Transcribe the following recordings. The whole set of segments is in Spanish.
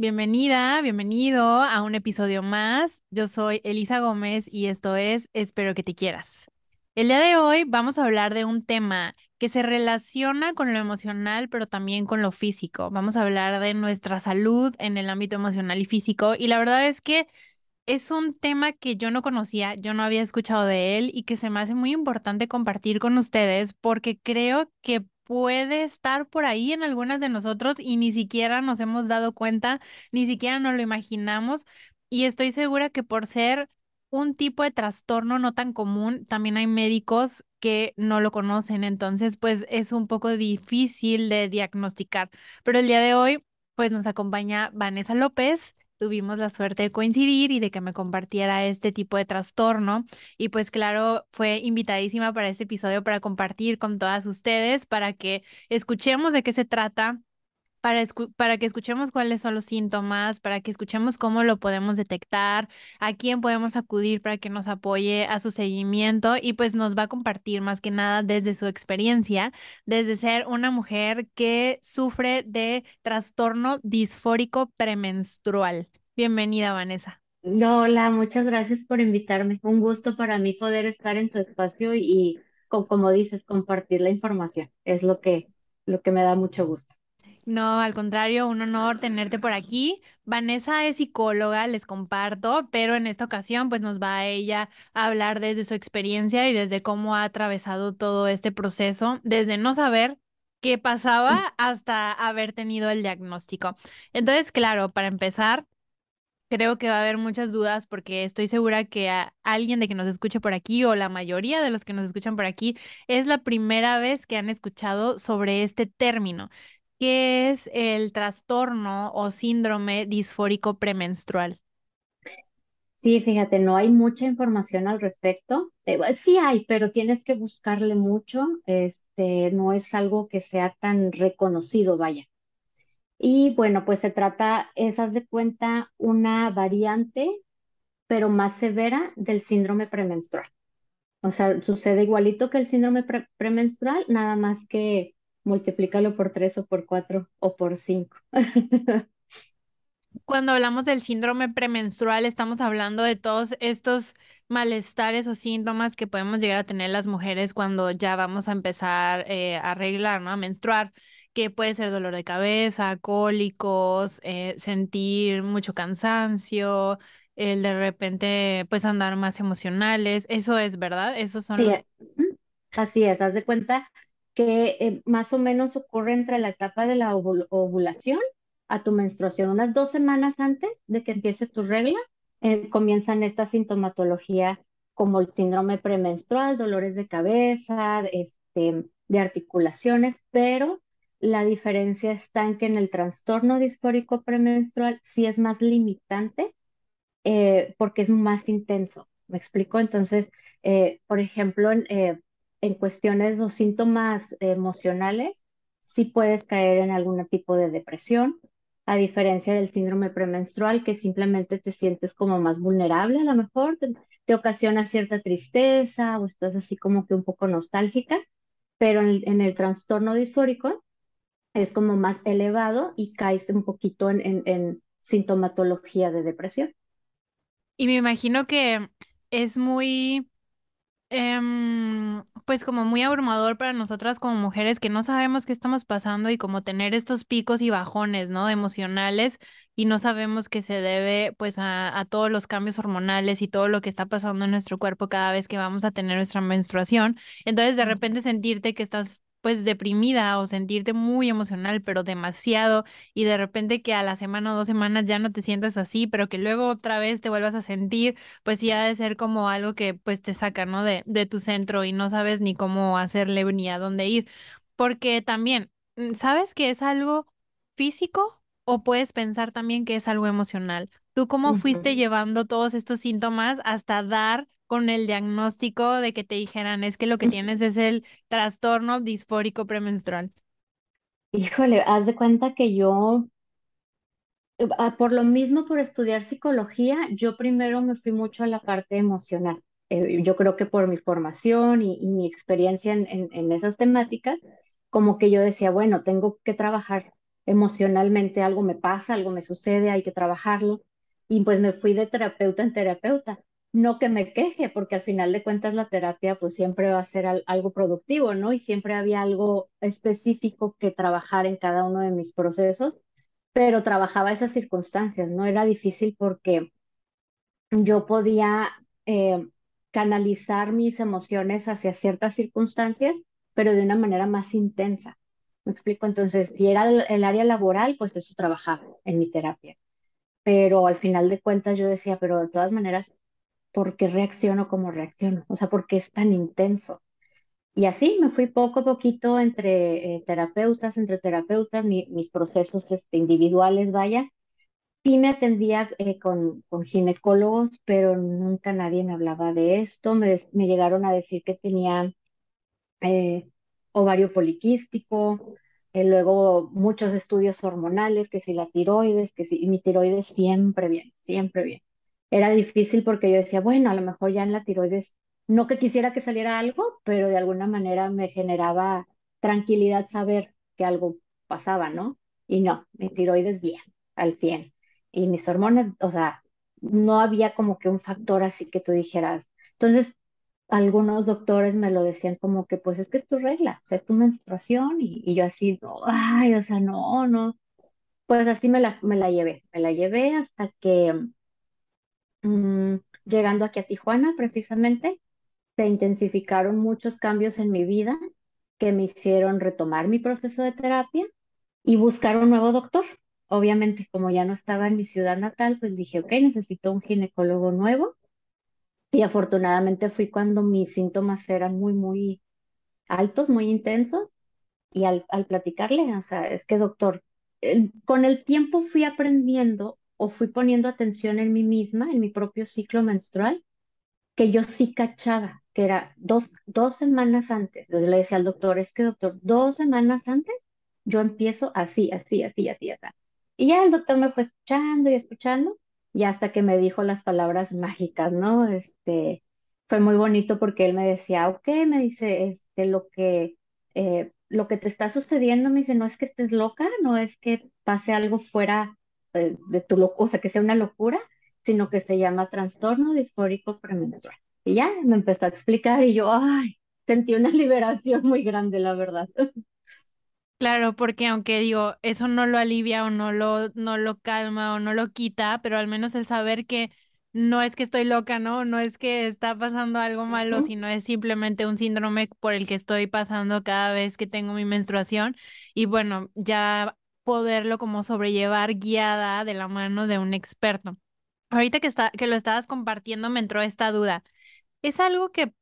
Bienvenida, bienvenido a un episodio más. Yo soy Elisa Gómez y esto es Espero que te quieras. El día de hoy vamos a hablar de un tema que se relaciona con lo emocional, pero también con lo físico. Vamos a hablar de nuestra salud en el ámbito emocional y físico. Y la verdad es que es un tema que yo no conocía, yo no había escuchado de él y que se me hace muy importante compartir con ustedes porque creo que puede estar por ahí en algunas de nosotros y ni siquiera nos hemos dado cuenta, ni siquiera nos lo imaginamos. Y estoy segura que por ser un tipo de trastorno no tan común, también hay médicos que no lo conocen, entonces pues es un poco difícil de diagnosticar. Pero el día de hoy pues nos acompaña Vanessa López, tuvimos la suerte de coincidir y de que me compartiera este tipo de trastorno. Y pues claro, fue invitadísima para este episodio para compartir con todas ustedes, para que escuchemos de qué se trata para, para que escuchemos cuáles son los síntomas, para que escuchemos cómo lo podemos detectar, a quién podemos acudir para que nos apoye a su seguimiento y pues nos va a compartir más que nada desde su experiencia, desde ser una mujer que sufre de trastorno disfórico premenstrual. Bienvenida, Vanessa. Hola, muchas gracias por invitarme. Un gusto para mí poder estar en tu espacio y, como dices, compartir la información. Es lo que, lo que me da mucho gusto. No, al contrario, un honor tenerte por aquí. Vanessa es psicóloga, les comparto, pero en esta ocasión pues nos va a ella a hablar desde su experiencia y desde cómo ha atravesado todo este proceso, desde no saber qué pasaba hasta haber tenido el diagnóstico. Entonces, claro, para empezar, creo que va a haber muchas dudas porque estoy segura que alguien de que nos escuche por aquí o la mayoría de los que nos escuchan por aquí es la primera vez que han escuchado sobre este término. ¿Qué es el trastorno o síndrome disfórico premenstrual? Sí, fíjate, no hay mucha información al respecto. Sí hay, pero tienes que buscarle mucho. Este, no es algo que sea tan reconocido, vaya. Y bueno, pues se trata, esas de cuenta, una variante, pero más severa del síndrome premenstrual. O sea, sucede igualito que el síndrome premenstrual, nada más que multiplícalo por tres o por cuatro o por cinco. Cuando hablamos del síndrome premenstrual, estamos hablando de todos estos malestares o síntomas que podemos llegar a tener las mujeres cuando ya vamos a empezar eh, a arreglar, ¿no? A menstruar, que puede ser dolor de cabeza, cólicos, eh, sentir mucho cansancio, el de repente pues andar más emocionales. Eso es, ¿verdad? eso son eh, Así es, haz de cuenta que eh, más o menos ocurre entre la etapa de la ovulación a tu menstruación. Unas dos semanas antes de que empiece tu regla, eh, comienzan esta sintomatología como el síndrome premenstrual, dolores de cabeza, este, de articulaciones, pero la diferencia está en que en el trastorno disfórico premenstrual sí es más limitante eh, porque es más intenso. ¿Me explico? Entonces, por ejemplo, en, en cuestiones o síntomas emocionales, sí puedes caer en algún tipo de depresión, a diferencia del síndrome premenstrual, que simplemente te sientes como más vulnerable a lo mejor, te, ocasiona cierta tristeza o estás así como que un poco nostálgica, pero en el, trastorno disfórico es como más elevado y caes un poquito en, en sintomatología de depresión. Y me imagino que es muy Em, pues como muy abrumador para nosotras como mujeres que no sabemos qué estamos pasando y como tener estos picos y bajones, ¿no? Emocionales y no sabemos que se debe pues a todos los cambios hormonales y todo lo que está pasando en nuestro cuerpo cada vez que vamos a tener nuestra menstruación. Entonces de repente sentirte que estás pues deprimida o sentirte muy emocional, pero demasiado, y de repente que a la semana o dos semanas ya no te sientas así, pero que luego otra vez te vuelvas a sentir, pues ya ha de ser como algo que pues te saca, ¿no? De, de tu centro y no sabes ni cómo hacerle ni a dónde ir, porque también, mm, ¿sabes que es algo físico o puedes pensar también que es algo emocional? ¿Tú cómo fuiste llevando todos estos síntomas hasta dar con el diagnóstico de que te dijeran es que lo que tienes es el trastorno disfórico premenstrual? Híjole, haz de cuenta que yo, ah, por lo mismo, por estudiar psicología, yo primero me fui mucho a la parte emocional. Eh, yo creo que por mi formación y, mi experiencia en esas temáticas, como que yo decía, bueno, tengo que trabajar emocionalmente, algo me pasa, algo me sucede, hay que trabajarlo. Y pues me fui de terapeuta en terapeuta no que me queje, porque al final de cuentas la terapia pues siempre va a ser algo productivo, ¿no? Y siempre había algo específico que trabajar en cada uno de mis procesos, pero trabajaba esas circunstancias, ¿no? Era difícil porque yo podía eh, canalizar mis emociones hacia ciertas circunstancias, pero de una manera más intensa. ¿Me explico? Entonces, si era el área laboral, pues eso trabajaba en mi terapia pero al final de cuentas yo decía, pero de todas maneras porque reacciono como reacciono, o sea, porque es tan intenso. Y así me fui poco a poquito entre eh, terapeutas, entre terapeutas, mis procesos este, individuales, vaya. Sí me atendía eh, con, con, ginecólogos, pero nunca nadie me hablaba de esto. Me, llegaron a decir que tenía eh, ovario poliquístico, luego muchos estudios hormonales, que si la tiroides, que si mi tiroides siempre bien, siempre bien era difícil porque yo decía, bueno, a lo mejor ya en la tiroides, no que quisiera que saliera algo, pero de alguna manera me generaba tranquilidad saber que algo pasaba, ¿no? Y no, mi tiroides bien, al 100. Y mis hormonas, o sea, no había como que un factor así que tú dijeras. Entonces, algunos doctores me lo decían como que, pues es que es tu regla, o sea, es tu menstruación. Y, yo así, ay, o sea, no, no. Pues así me la, me la llevé, me la llevé hasta que Mm, llegando aquí a Tijuana, precisamente, se intensificaron muchos cambios en mi vida que me hicieron retomar mi proceso de terapia y buscar un nuevo doctor. Obviamente, como ya no estaba en mi ciudad natal, pues dije, ok, necesito un ginecólogo nuevo. Y afortunadamente fui cuando mis síntomas eran muy, muy altos, muy intensos. Y al, al platicarle, o sea, es que doctor, con el tiempo fui aprendiendo o fui poniendo atención en mí misma, en mi propio ciclo menstrual, que yo sí cachaba, que era dos, dos semanas antes. Yo le decía al doctor, es que doctor, dos semanas antes yo empiezo así, así, así, así, así. Y ya el doctor me fue escuchando y escuchando, y hasta que me dijo las palabras mágicas, ¿no? Este, fue muy bonito porque él me decía, ok, me dice, este, lo que, eh, lo que te está sucediendo, me dice, no es que estés loca, no es que pase algo fuera de tu locura, o sea, que sea una locura, sino que se llama trastorno disfórico premenstrual. Y ya me empezó a explicar y yo, ay, sentí una liberación muy grande, la verdad. Claro, porque aunque digo, eso no lo alivia o no lo, no lo calma o no lo quita, pero al menos el saber que no es que estoy loca, ¿no? No es que está pasando algo malo, sino es simplemente un síndrome por el que estoy pasando cada vez que tengo mi menstruación. Y bueno, ya poderlo como sobrellevar guiada de la mano de un experto. Ahorita que, está, que lo estabas compartiendo me entró esta duda. Es algo que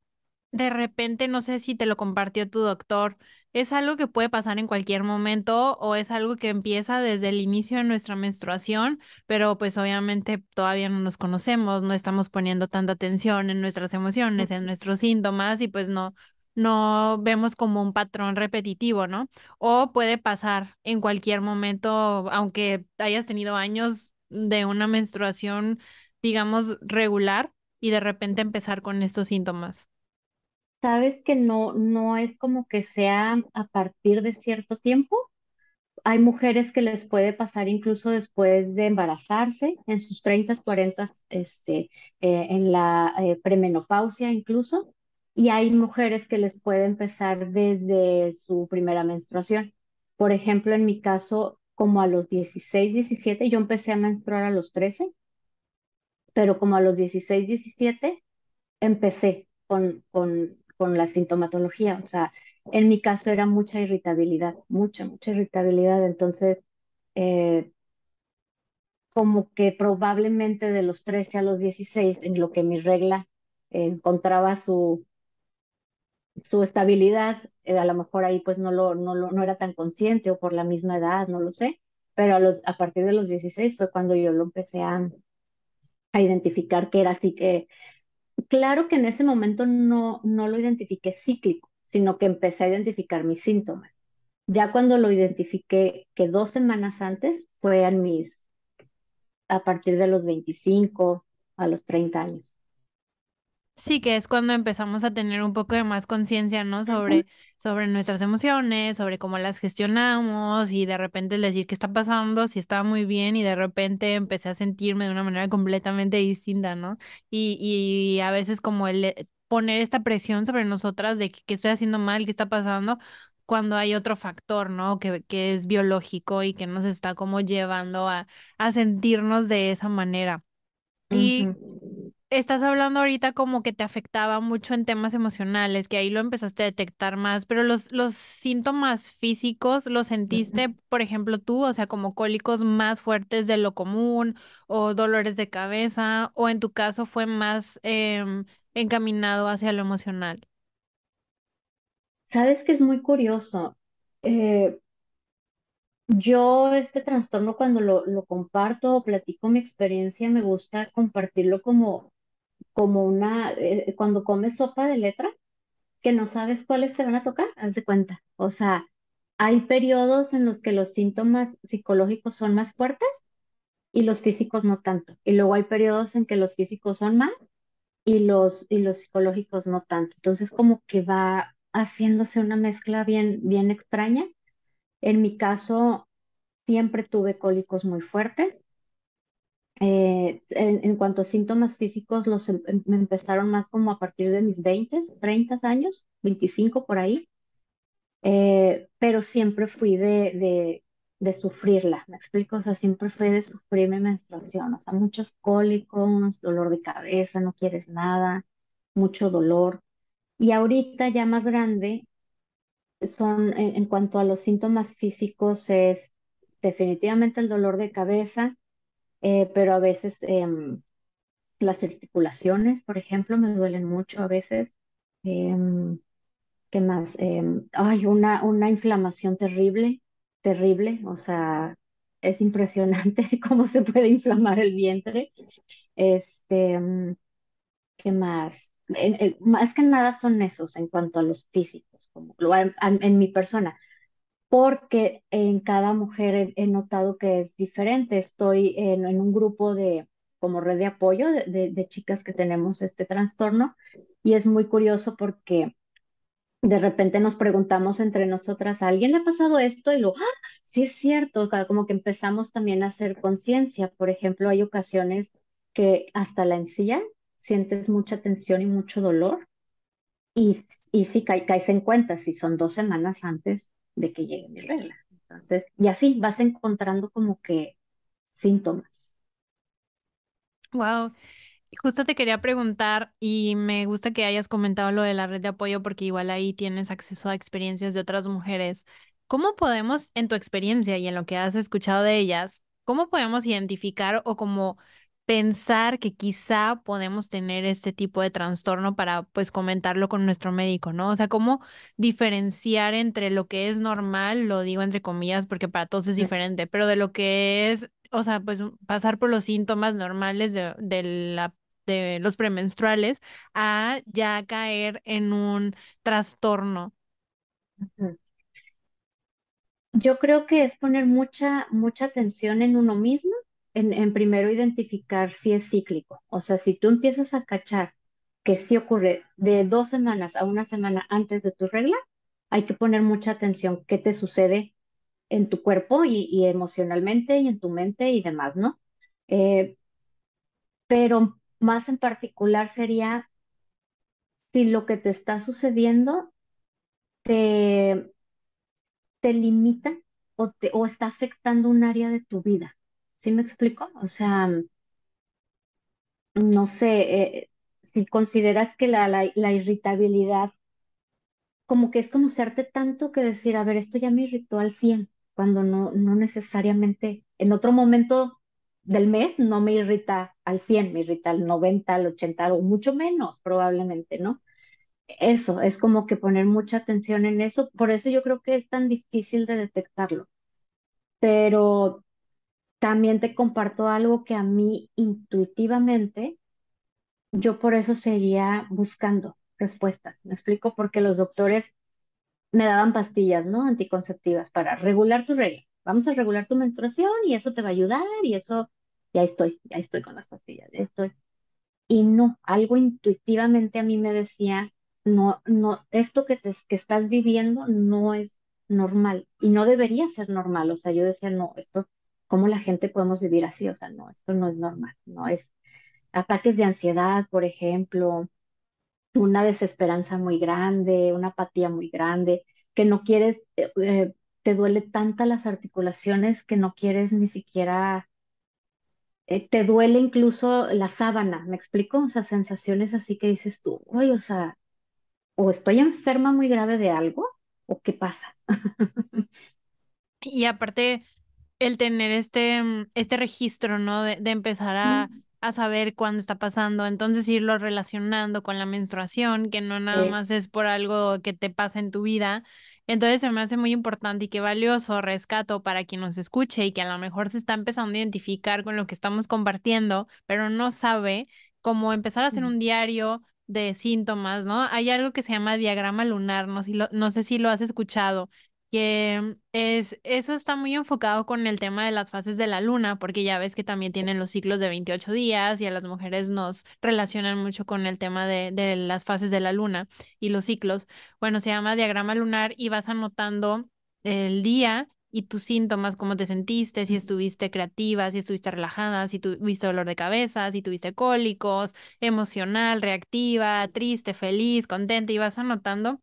de repente, no sé si te lo compartió tu doctor, es algo que puede pasar en cualquier momento o es algo que empieza desde el inicio de nuestra menstruación, pero pues obviamente todavía no nos conocemos, no estamos poniendo tanta atención en nuestras emociones, en nuestros síntomas y pues no, no vemos como un patrón repetitivo, ¿no? O puede pasar en cualquier momento, aunque hayas tenido años de una menstruación, digamos, regular y de repente empezar con estos síntomas. Sabes que no, no es como que sea a partir de cierto tiempo. Hay mujeres que les puede pasar incluso después de embarazarse, en sus 30, 40, este, eh, en la eh, premenopausia incluso y hay mujeres que les puede empezar desde su primera menstruación. Por ejemplo, en mi caso, como a los 16, 17, yo empecé a menstruar a los 13, pero como a los 16, 17, empecé con, con, con la sintomatología. O sea, en mi caso era mucha irritabilidad, mucha, mucha irritabilidad. Entonces, eh, como que probablemente de los 13 a los 16, en lo que mi regla eh, encontraba su, su estabilidad, eh, a lo mejor ahí pues no lo, no lo, no era tan consciente o por la misma edad, no lo sé, pero a, los, a partir de los 16 fue cuando yo lo empecé a, identificar que era así que, claro que en ese momento no, no lo identifiqué cíclico, sino que empecé a identificar mis síntomas. Ya cuando lo identifiqué, que dos semanas antes, fue a mis, a partir de los 25 a los 30 años. Sí, que es cuando empezamos a tener un poco de más conciencia, ¿no? Sobre, sobre nuestras emociones, sobre cómo las gestionamos y de repente decir qué está pasando, si estaba muy bien y de repente empecé a sentirme de una manera completamente distinta, ¿no? Y, y a veces como el eh, poner esta presión sobre nosotras de que, estoy haciendo mal, qué está pasando, cuando hay otro factor, ¿no? Que, que es biológico y que nos está como llevando a, sentirnos de esa manera. Y estás hablando ahorita como que te afectaba mucho en temas emocionales, que ahí lo empezaste a detectar más, pero los, los síntomas físicos los sentiste, por ejemplo, tú, o sea, como cólicos más fuertes de lo común o dolores de cabeza, o en tu caso fue más em, encaminado hacia lo emocional. Sabes que es muy curioso. Eh, yo este trastorno cuando lo, lo comparto o platico mi experiencia, me gusta compartirlo como como una, eh, cuando comes sopa de letra, que no sabes cuáles te van a tocar, haz de cuenta. O sea, hay periodos en los que los síntomas psicológicos son más fuertes y los físicos no tanto. Y luego hay periodos en que los físicos son más y los, y los psicológicos no tanto. Entonces como que va haciéndose una mezcla bien, bien extraña. En mi caso, siempre tuve cólicos muy fuertes, eh, en, cuanto a síntomas físicos, los me em, em, empezaron más como a partir de mis 20, 30 años, 25 por ahí, eh, pero siempre fui de, sufrirla, me explico, o sea, siempre fui de sufrir mi menstruación, o sea, muchos cólicos, dolor de cabeza, no quieres nada, mucho dolor. Y ahorita ya más grande, son en cuanto a los síntomas físicos, es definitivamente el dolor de cabeza, eh, pero a veces em, las articulaciones, por ejemplo, me duelen mucho a veces. Eh, ¿Qué más? hay em, una, una inflamación terrible, terrible, o sea, es impresionante cómo se puede inflamar el vientre. Este, ¿qué más? más que nada son esos en cuanto a los físicos, como, en mi persona porque en cada mujer he, notado que es diferente. Estoy en, un grupo de como red de apoyo de, chicas que tenemos este trastorno y es muy curioso porque de repente nos preguntamos entre nosotras, ¿a alguien le ha pasado esto? Y lo, ¡Ah! sí es cierto, como que empezamos también a hacer conciencia. Por ejemplo, hay ocasiones que hasta la encía sientes mucha tensión y mucho dolor y, y si caes en cuenta si son dos semanas antes de que llegue mi regla. Entonces, y así vas encontrando como que síntomas. Wow. Justo te quería preguntar y me gusta que hayas comentado lo de la red de apoyo porque igual ahí tienes acceso a experiencias de otras mujeres. ¿Cómo podemos, en tu experiencia y en lo que has escuchado de ellas, cómo podemos identificar o como pensar que quizá podemos tener este tipo de trastorno para pues comentarlo con nuestro médico, ¿no? O sea, cómo diferenciar entre lo que es normal, lo digo entre comillas porque para todos es diferente, pero de lo que es, o sea, pues pasar por los síntomas normales de, la de los premenstruales a ya caer en un trastorno. Yo creo que es poner mucha mucha atención en uno mismo en, primero identificar si es cíclico. O sea, si tú empiezas a cachar que sí ocurre de dos semanas a una semana antes de tu regla, hay que poner mucha atención qué te sucede en tu cuerpo y, emocionalmente y en tu mente y demás, ¿no? Eh, pero más en particular sería si lo que te está sucediendo te, te limita o, te, o está afectando un área de tu vida. ¿Sí me explico? O sea, no sé, eh, si consideras que la, la, irritabilidad como que es conocerte tanto que decir, a ver, esto ya me irritó al 100, cuando no, no necesariamente, en otro momento del mes no me irrita al 100, me irrita al 90, al 80 o mucho menos probablemente, ¿no? Eso, es como que poner mucha atención en eso, por eso yo creo que es tan difícil de detectarlo, pero también te comparto algo que a mí intuitivamente, yo por eso seguía buscando respuestas. Me explico porque los doctores me daban pastillas, ¿no? Anticonceptivas para regular tu regla. Vamos a regular tu menstruación y eso te va a ayudar y eso, ya estoy, ya estoy con las pastillas, ya estoy. Y no, algo intuitivamente a mí me decía, no, no, esto que, que estás viviendo no es normal y no debería ser normal. O sea, yo decía, no, esto ¿Cómo la gente podemos vivir así? O sea, no, esto no es normal, no es ataques de ansiedad, por ejemplo, una desesperanza muy grande, una apatía muy grande, que no quieres, eh, eh, te duele tanta las articulaciones que no quieres ni siquiera, eh, te duele incluso la sábana, ¿me explico? O sea, sensaciones así que dices tú, oye, o sea, o estoy enferma muy grave de algo, o qué pasa. y aparte, el tener este, mm, este registro, ¿no? De, empezar a, saber cuándo está pasando, entonces irlo relacionando con la menstruación, que no nada más es por algo que te pasa en tu vida. Entonces se me hace muy importante y qué valioso rescato para quien nos escuche y que a lo mejor se está empezando a identificar con lo que estamos compartiendo, pero no sabe cómo empezar a hacer un diario de síntomas, ¿no? Hay algo que se llama diagrama lunar, no, si lo, no sé si lo has escuchado, es, eso está muy enfocado con el tema de las fases de la luna, porque ya ves que también tienen los ciclos de 28 días y a las mujeres nos relacionan mucho con el tema de, de las fases de la luna y los ciclos. Bueno, se llama diagrama lunar y vas anotando el día y tus síntomas, cómo te sentiste, si estuviste creativa, si estuviste relajada, si tuviste dolor de cabeza, si tuviste cólicos, emocional, reactiva, triste, feliz, contenta, y vas anotando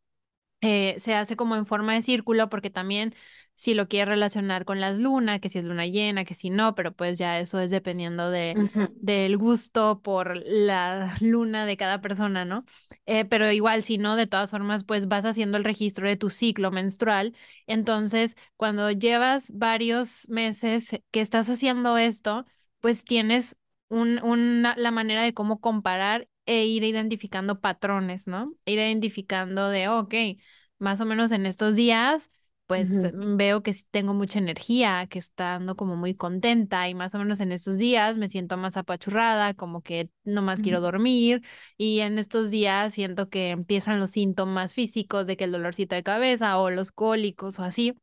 eh, se hace como en forma de círculo porque también si lo quieres relacionar con las lunas, que si es luna llena, que si no, pero pues ya eso es dependiendo de, del gusto por la luna de cada persona, ¿no? Eh, pero igual, si no, de todas formas, pues vas haciendo el registro de tu ciclo menstrual. Entonces, cuando llevas varios meses que estás haciendo esto, pues tienes un, una, la manera de cómo comparar e ir identificando patrones, ¿no? Ir identificando de, ok, más o menos en estos días, pues mm, veo que tengo mucha energía, que estoy como muy contenta y más o menos en estos días me siento más apachurrada, como que no más quiero dormir y en estos días siento que empiezan los síntomas físicos de que el dolorcito de cabeza o los cólicos o así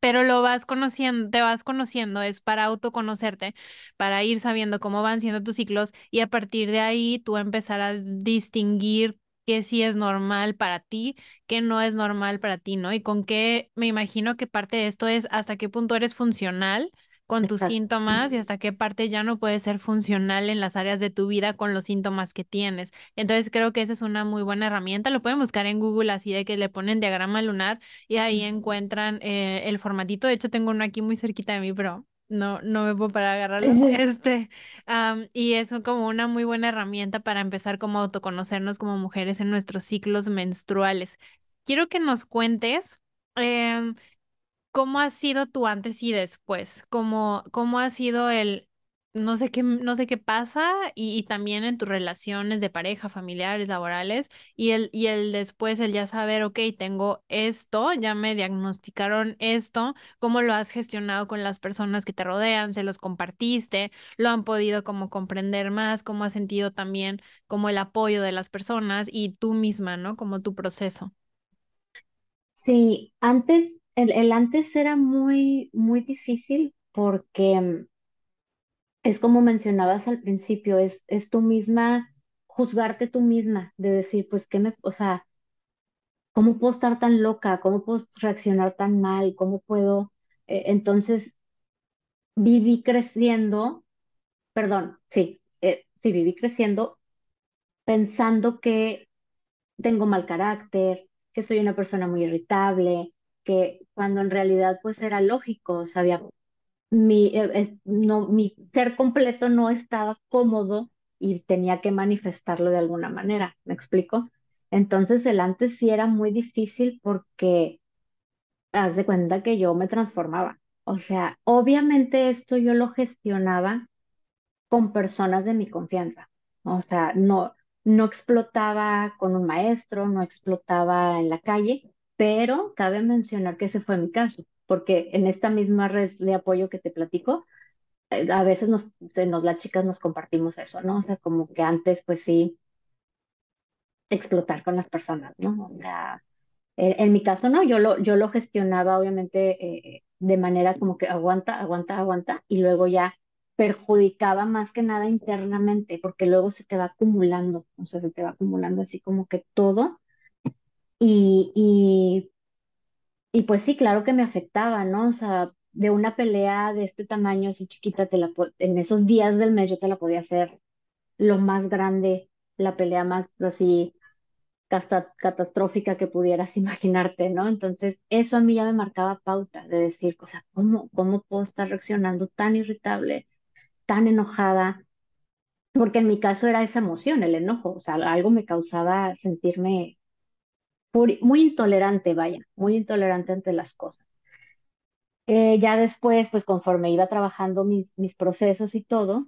pero lo vas conociendo, te vas conociendo, es para autoconocerte, para ir sabiendo cómo van siendo tus ciclos y a partir de ahí tú empezar a distinguir qué sí es normal para ti, qué no es normal para ti, ¿no? Y con qué me imagino que parte de esto es hasta qué punto eres funcional con tus síntomas y hasta qué parte ya no puede ser funcional en las áreas de tu vida con los síntomas que tienes. Entonces creo que esa es una muy buena herramienta. Lo pueden buscar en Google así de que le ponen diagrama lunar y ahí encuentran eh, el formatito. De hecho, tengo uno aquí muy cerquita de mí, pero no, no me puedo para agarrarlo. Este, y es como una muy buena herramienta para empezar como a autoconocernos como mujeres en nuestros ciclos menstruales. Quiero que nos cuentes. Em, ¿cómo ha sido tu antes y después? ¿Cómo, cómo ha sido el no sé qué, no sé qué pasa? Y, también en tus relaciones de pareja, familiares, laborales, y el, y el después, el ya saber, ok, tengo esto, ya me diagnosticaron esto, ¿cómo lo has gestionado con las personas que te rodean? ¿Se los compartiste? ¿Lo han podido como comprender más? ¿Cómo has sentido también como el apoyo de las personas y tú misma, ¿no? Como tu proceso. Sí, antes el, antes era muy, muy difícil porque mm, es como mencionabas al principio, es, es tú misma, juzgarte tú misma, de decir, pues, ¿qué me, o sea, cómo puedo estar tan loca? ¿Cómo puedo reaccionar tan mal? ¿Cómo puedo? Eh, entonces, viví creciendo, perdón, sí, eh, sí, viví creciendo pensando que tengo mal carácter, que soy una persona muy irritable, que cuando en realidad pues era lógico, sabía mi, eh, no, mi ser completo no estaba cómodo y tenía que manifestarlo de alguna manera, ¿me explico? Entonces el antes sí era muy difícil porque haz de cuenta que yo me transformaba. O sea, obviamente esto yo lo gestionaba con personas de mi confianza. O sea, no, no explotaba con un maestro, no explotaba en la calle, pero cabe mencionar que ese fue mi caso, porque en esta misma red de apoyo que te platico, eh, a veces nos, se nos, las chicas nos compartimos eso, ¿no? O sea, como que antes, pues sí, explotar con las personas, ¿no? O sea, en, mi caso no, yo lo, yo lo gestionaba obviamente eh, eh, de manera como que aguanta, aguanta, aguanta, y luego ya perjudicaba más que nada internamente, porque luego se te va acumulando, o sea, se te va acumulando así como que todo y, y, y pues sí, claro que me afectaba, ¿no? O sea, de una pelea de este tamaño, así chiquita, te la, en esos días del mes yo te la podía hacer lo más grande, la pelea más así catastrófica que pudieras imaginarte, ¿no? Entonces, eso a mí ya me marcaba pauta de decir, o sea, ¿cómo, cómo puedo estar reaccionando tan irritable, tan enojada? Porque en mi caso era esa emoción, el enojo, o sea, algo me causaba sentirme muy intolerante, vaya, muy intolerante ante las cosas. Eh, ya después, pues conforme iba trabajando mis, mis procesos y todo,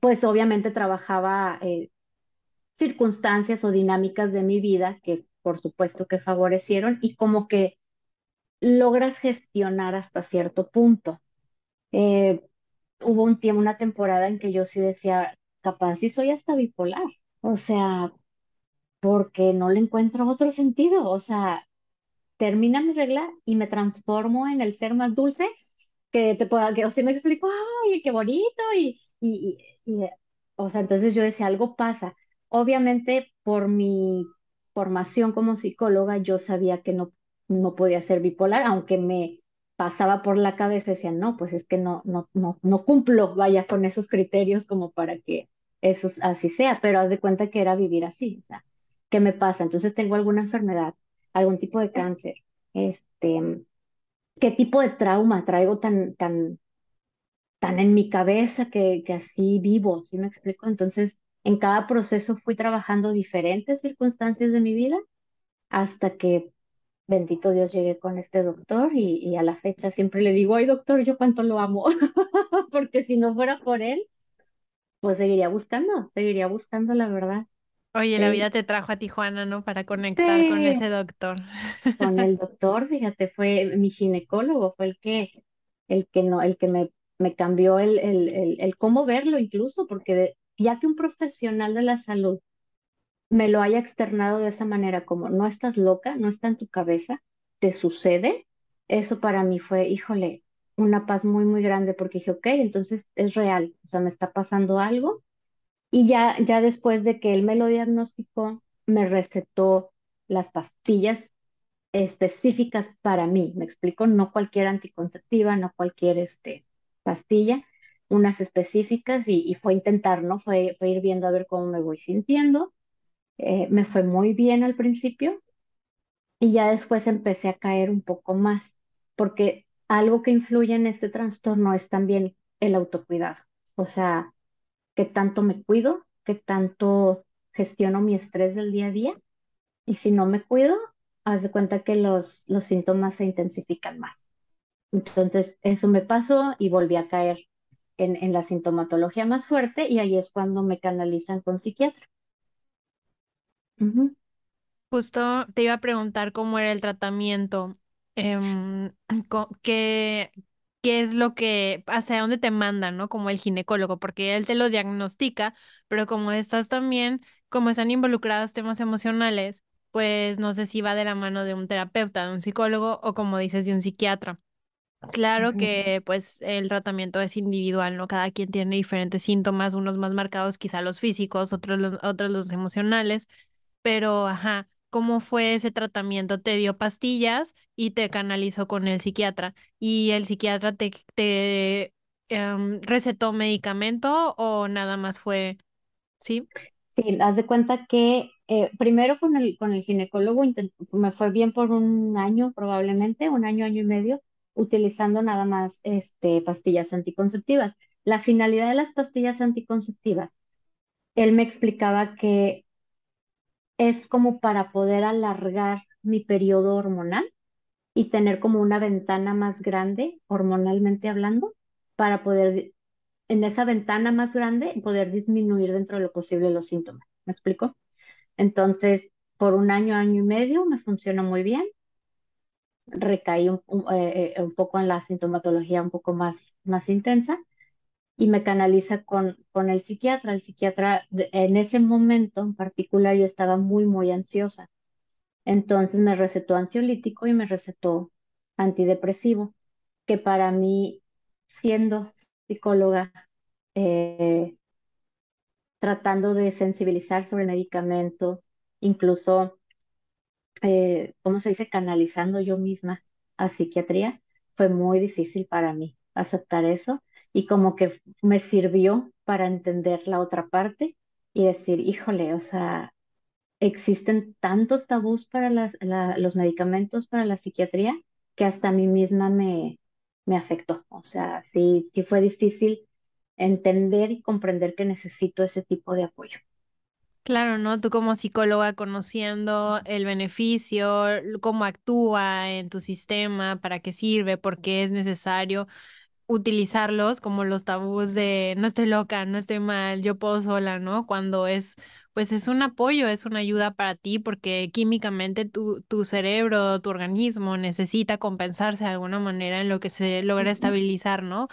pues obviamente trabajaba eh, circunstancias o dinámicas de mi vida que por supuesto que favorecieron y como que logras gestionar hasta cierto punto. Eh, hubo un tiempo, una temporada en que yo sí decía, capaz sí soy hasta bipolar, o sea, porque no le encuentro otro sentido. O sea, termina mi regla y me transformo en el ser más dulce que te pueda, que o sea, me explico, ay, qué bonito, y, y, y, y, o sea, entonces yo decía, algo pasa. Obviamente, por mi formación como psicóloga, yo sabía que no, no podía ser bipolar, aunque me pasaba por la cabeza, decía, no, pues es que no, no, no, no cumplo, vaya, con esos criterios como para que eso así sea, pero haz de cuenta que era vivir así, o sea, ¿qué me pasa? Entonces tengo alguna enfermedad, algún tipo de cáncer, este, ¿qué tipo de trauma traigo tan, tan, tan en mi cabeza que, así vivo? ¿Sí me explico? Entonces, en cada proceso fui trabajando diferentes circunstancias de mi vida hasta que bendito Dios, llegué con este doctor y, y, a la fecha siempre le digo, ay doctor, yo cuánto lo amo, porque si no fuera por él, pues seguiría buscando, seguiría buscando la verdad. Oye, la vida te trajo a Tijuana, ¿no? Para conectar con ese doctor. con el doctor, fíjate, fue mi ginecólogo, fue el que, el que no, el que me, me cambió el, el, el, cómo verlo incluso, porque ya que un profesional de la salud me lo haya externado de esa manera, como no estás loca, no está en tu cabeza, te sucede, eso para mí fue, híjole, una paz muy, muy grande, porque dije, ok, entonces es real, o sea, me está pasando algo y ya, ya después de que él me lo diagnosticó, me recetó las pastillas específicas para mí. Me explico, no cualquier anticonceptiva, no cualquier este, pastilla, unas específicas y, y fue intentar, ¿no? Fue, ir viendo a ver cómo me voy sintiendo. Eh, me fue muy bien al principio y ya después empecé a caer un poco más, porque algo que influye en este trastorno es también el autocuidado. O sea, qué tanto me cuido, qué tanto gestiono mi estrés del día a día. Y si no me cuido, haz de cuenta que los, los síntomas se intensifican más. Entonces, eso me pasó y volví a caer en, la sintomatología más fuerte y ahí es cuando me canalizan con psiquiatra. Justo te iba a preguntar cómo era el tratamiento. Em, ¿qué, qué es lo que, hacia dónde te mandan, ¿no? Como el ginecólogo, porque él te lo diagnostica, pero como estás también, como están involucradas temas emocionales, pues no sé si va de la mano de un terapeuta, de un psicólogo o como dices, de un psiquiatra. Claro que pues el tratamiento es individual, ¿no? Cada quien tiene diferentes síntomas, unos más marcados, quizá los físicos, otros los, otros los emocionales, pero ajá, cómo fue ese tratamiento. Te dio pastillas y te canalizó con el psiquiatra. Y el psiquiatra te, em, recetó medicamento o nada más fue, ¿sí? Sí, haz de cuenta que eh, primero con el, con el ginecólogo me fue bien por un año probablemente, un año, año y medio, utilizando nada más este, pastillas anticonceptivas. La finalidad de las pastillas anticonceptivas, él me explicaba que es como para poder alargar mi periodo hormonal y tener como una ventana más grande, hormonalmente hablando, para poder, en esa ventana más grande, poder disminuir dentro de lo posible los síntomas. ¿Me explico? Entonces, por un año, año y medio, me funcionó muy bien. Recaí un, eh, eh, poco en la sintomatología un poco más, más intensa, y me canaliza con, con el psiquiatra. El psiquiatra, en ese momento en particular, yo estaba muy, muy ansiosa. Entonces me recetó ansiolítico y me recetó antidepresivo, que para mí, siendo psicóloga, eh, tratando de sensibilizar sobre el medicamento, incluso, eh, ¿cómo se dice?, canalizando yo misma a psiquiatría, fue muy difícil para mí aceptar eso y como que me sirvió para entender la otra parte y decir, híjole, o sea, existen tantos tabús para los medicamentos, para la psiquiatría, que hasta a mí misma me, me afectó. O sea, sí, sí fue difícil entender y comprender que necesito ese tipo de apoyo. Claro, ¿no? Tú como psicóloga conociendo el beneficio, cómo actúa en tu sistema, para qué sirve, por qué es necesario utilizarlos como los tabús de no estoy loca, no estoy mal, yo puedo sola, ¿no? Cuando es, pues es un apoyo, es una ayuda para ti porque químicamente tu, tu cerebro, tu organismo necesita compensarse de alguna manera en lo que se logra estabilizar, ¿no?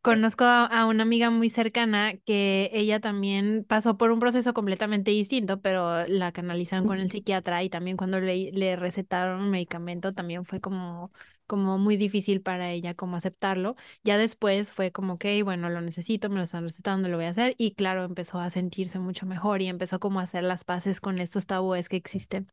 Conozco a una amiga muy cercana que ella también pasó por un proceso completamente distinto, pero la canalizaron con el psiquiatra y también cuando le, le recetaron un medicamento también fue como, como muy difícil para ella como aceptarlo. Ya después fue como, ok, bueno, lo necesito, me lo están recetando, lo voy a hacer. Y claro, empezó a sentirse mucho mejor y empezó como a hacer las paces con estos tabúes que existen.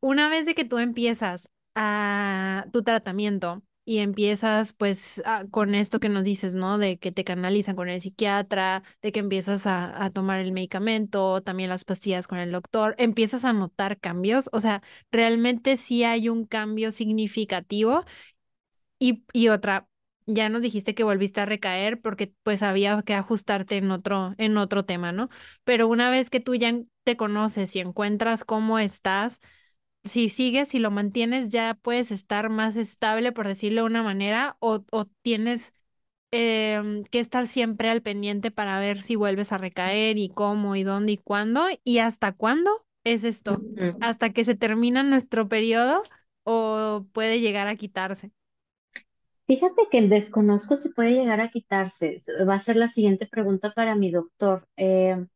Una vez de que tú empiezas a tu tratamiento, y empiezas pues ah, con esto que nos dices, ¿no? De que te canalizan con el psiquiatra, de que empiezas a, tomar el medicamento, también las pastillas con el doctor, empiezas a notar cambios, o sea, realmente sí hay un cambio significativo y, y otra, ya nos dijiste que volviste a recaer porque pues había que ajustarte en otro, en otro tema, ¿no? Pero una vez que tú ya te conoces y encuentras cómo estás, si sigues, si lo mantienes, ya puedes estar más estable, por decirlo de una manera, o, tienes em, que estar siempre al pendiente para ver si vuelves a recaer y cómo y dónde y cuándo y hasta cuándo es esto, hasta que se termina nuestro periodo o puede llegar a quitarse. Fíjate que el desconozco si puede llegar a quitarse. Va a ser la siguiente pregunta para mi doctor. Em,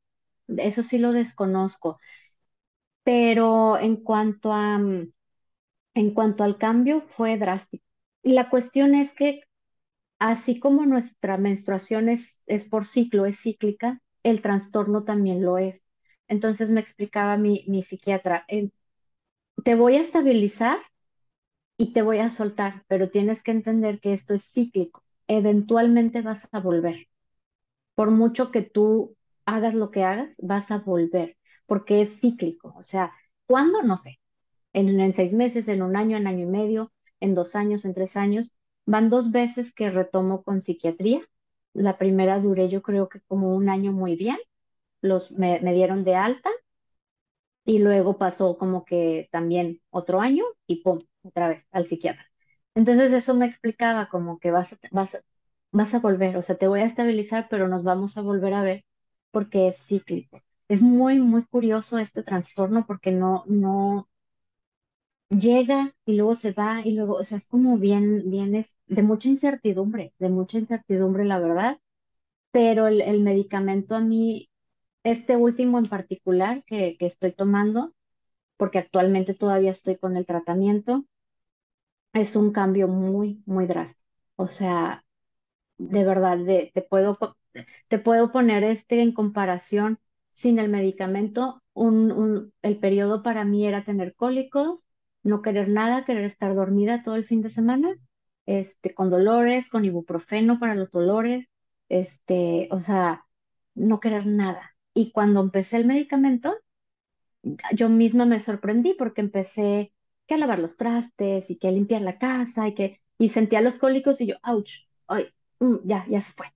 eso sí lo desconozco pero en cuanto a, mm, en cuanto al cambio fue drástico. Y la cuestión es que así como nuestra menstruación es, por ciclo, es cíclica, el trastorno también lo es. Entonces me explicaba mi, psiquiatra, eh, te voy a estabilizar y te voy a soltar, pero tienes que entender que esto es cíclico, eventualmente vas a volver. Por mucho que tú hagas lo que hagas, vas a volver porque es cíclico. O sea, ¿cuándo? No sé. En, seis meses, en un año, en año y medio, en dos años, en tres años. Van dos veces que retomo con psiquiatría. La primera duré yo creo que como un año muy bien. Los, me, dieron de alta y luego pasó como que también otro año y pum, otra vez al psiquiatra. Entonces eso me explicaba como que vas vas, vas a volver, o sea, te voy a estabilizar, pero nos vamos a volver a ver porque es cíclico es muy, muy curioso este trastorno porque no, no llega y luego se va y luego, o sea, es como bien, bien, es de mucha incertidumbre, de mucha incertidumbre, la verdad, pero el, medicamento a mí, este último en particular que, estoy tomando, porque actualmente todavía estoy con el tratamiento, es un cambio muy, muy drástico. O sea, de verdad, te, puedo, te puedo poner este en comparación sin el medicamento, un, un, el periodo para mí era tener cólicos, no querer nada, querer estar dormida todo el fin de semana, este, con dolores, con ibuprofeno para los dolores, este, o sea, no querer nada. Y cuando empecé el medicamento, yo misma me sorprendí porque empecé que a lavar los trastes y que a limpiar la casa y que y sentía los cólicos y yo, ouch, ay, mm, ya, ya se fue.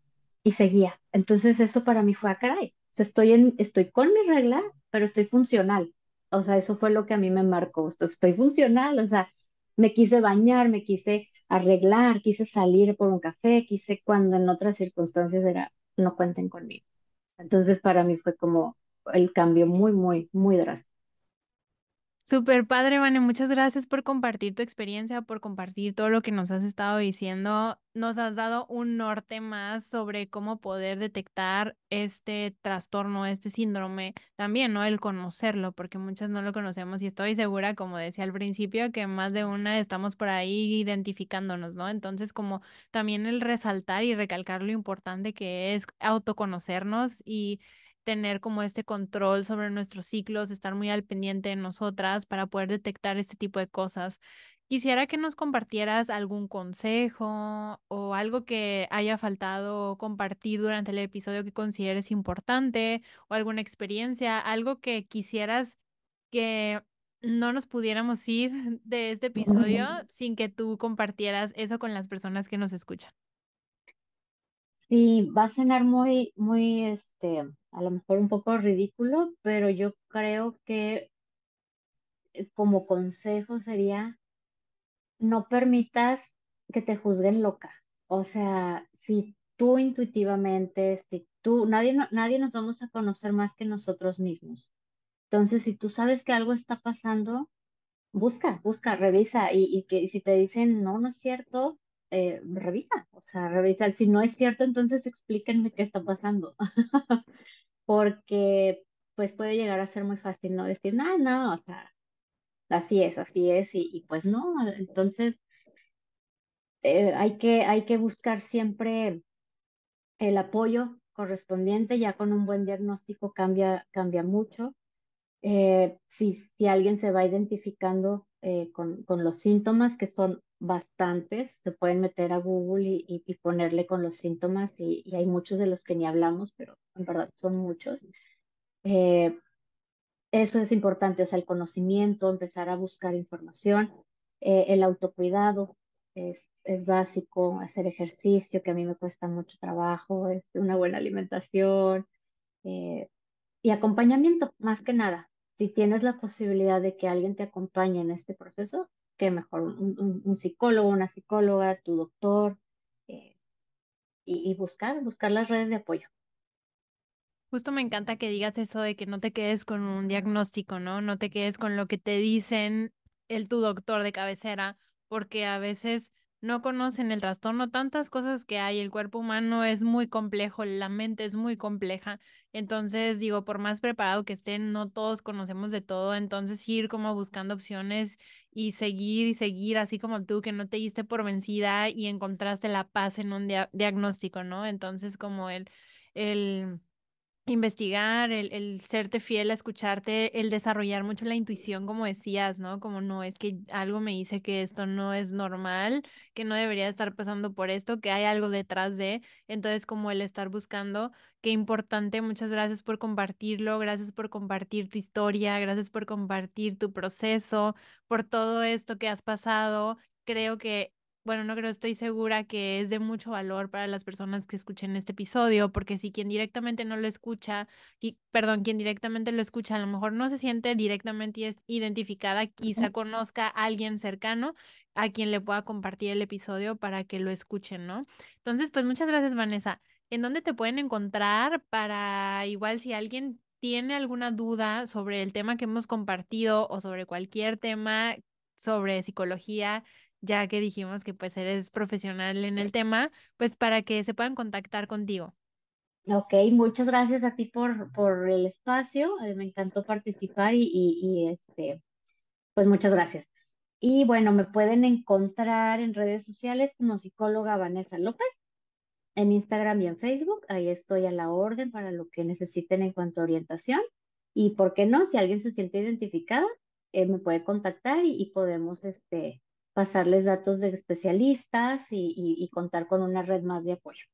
Y seguía. Entonces eso para mí fue a ah, caray sea, estoy, en, estoy con mi regla, pero estoy funcional. O sea, eso fue lo que a mí me marcó. estoy funcional, o sea, me quise bañar, me quise arreglar, quise salir por un café, quise cuando en otras circunstancias era, no cuenten conmigo. Entonces para mí fue como el cambio muy, muy, muy drástico. Súper padre, Vane. Muchas gracias por compartir tu experiencia, por compartir todo lo que nos has estado diciendo. Nos has dado un norte más sobre cómo poder detectar este trastorno, este síndrome, también, ¿no? El conocerlo, porque muchas no lo conocemos y estoy segura, como decía al principio, que más de una estamos por ahí identificándonos, ¿no? Entonces, como también el resaltar y recalcar lo importante que es autoconocernos y tener como este control sobre nuestros ciclos, estar muy al pendiente de nosotras para poder detectar este tipo de cosas. Quisiera que nos compartieras algún consejo o algo que haya faltado compartir durante el episodio que consideres importante o alguna experiencia, algo que quisieras que no nos pudiéramos ir de este episodio sin que tú compartieras eso con las personas que nos escuchan. Sí, va a sonar muy, muy, este, a lo mejor un poco ridículo, pero yo creo que eh, como consejo sería no permitas que te juzguen loca. O sea, si tú intuitivamente, este, tú, nadie, nadie nos vamos a conocer más que nosotros mismos. Entonces, si tú sabes que algo está pasando, busca, busca, revisa y, que si te dicen no, no es cierto, eh, revisa, o sea, revisa. Si no es cierto, entonces explíquenme qué está pasando. Porque pues puede llegar a ser muy fácil no decir, nada, no, o sea, así es, así es, y, pues no, entonces eh, hay, que, hay que buscar siempre el apoyo correspondiente, ya con un buen diagnóstico cambia, cambia mucho. Eh, si, si alguien se va identificando con, con los síntomas, que son bastantes, se pueden meter a Google y, ponerle con los síntomas y, hay muchos de los que ni hablamos, pero en verdad son muchos. Eh, eso es importante, o sea, el conocimiento, empezar a buscar información, eh, el autocuidado es, es, básico, hacer ejercicio, que a mí me cuesta mucho trabajo, es una buena alimentación eh, y acompañamiento, más que nada. Si tienes la posibilidad de que alguien te acompañe en este proceso, que mejor un, psicólogo, una psicóloga, tu doctor, eh, y, buscar, buscar las redes de apoyo. Justo me encanta que digas eso de que no te quedes con un diagnóstico, ¿no? No te quedes con lo que te dicen el tu doctor de cabecera, porque a veces no conocen el trastorno, tantas cosas que hay, el cuerpo humano es muy complejo, la mente es muy compleja, entonces digo, por más preparado que estén, no todos conocemos de todo, entonces ir como buscando opciones y seguir y seguir, así como tú, que no te diste por vencida y encontraste la paz en un diagnóstico, ¿no? Entonces como el, el investigar, el, el, serte fiel a escucharte, el desarrollar mucho la intuición, como decías, ¿no? Como no es que algo me dice que esto no es normal, que no debería estar pasando por esto, que hay algo detrás de, entonces como el estar buscando, qué importante, muchas gracias por compartirlo, gracias por compartir tu historia, gracias por compartir tu proceso, por todo esto que has pasado. Creo que bueno, no creo, estoy segura que es de mucho valor para las personas que escuchen este episodio, porque si quien directamente no lo escucha, y, perdón, quien directamente lo escucha, a lo mejor no se siente directamente identificada, quizá conozca a alguien cercano a quien le pueda compartir el episodio para que lo escuchen, ¿no? Entonces, pues muchas gracias, Vanessa. ¿En dónde te pueden encontrar para igual si alguien tiene alguna duda sobre el tema que hemos compartido o sobre cualquier tema sobre psicología, ya que dijimos que pues eres profesional en el tema, pues para que se puedan contactar contigo. Ok, muchas gracias a ti por, por el espacio, eh, me encantó participar y, este, pues muchas gracias. Y bueno, me pueden encontrar en redes sociales como psicóloga Vanessa López, en Instagram y en Facebook, ahí estoy a la orden para lo que necesiten en cuanto a orientación. Y por qué no, si alguien se siente identificada, eh, me puede contactar y podemos este, pasarles datos de especialistas y, contar con una red más de apoyo.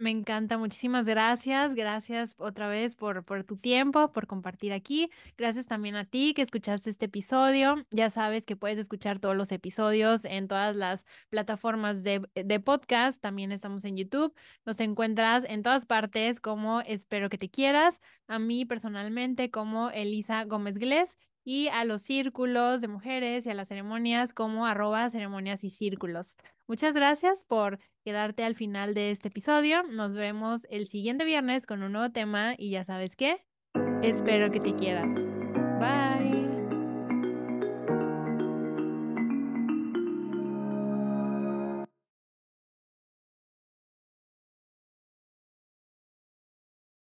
Me encanta, muchísimas gracias. Gracias otra vez por, por tu tiempo, por compartir aquí. Gracias también a ti que escuchaste este episodio. Ya sabes que puedes escuchar todos los episodios en todas las plataformas de, de podcast. También estamos en YouTube. Nos encuentras en todas partes como Espero que te quieras. A mí personalmente como Elisa Gómez Glés y a los círculos de mujeres y a las ceremonias como arroba ceremonias y círculos. Muchas gracias por quedarte al final de este episodio. Nos vemos el siguiente viernes con un nuevo tema y ya sabes qué, espero que te quieras. Bye.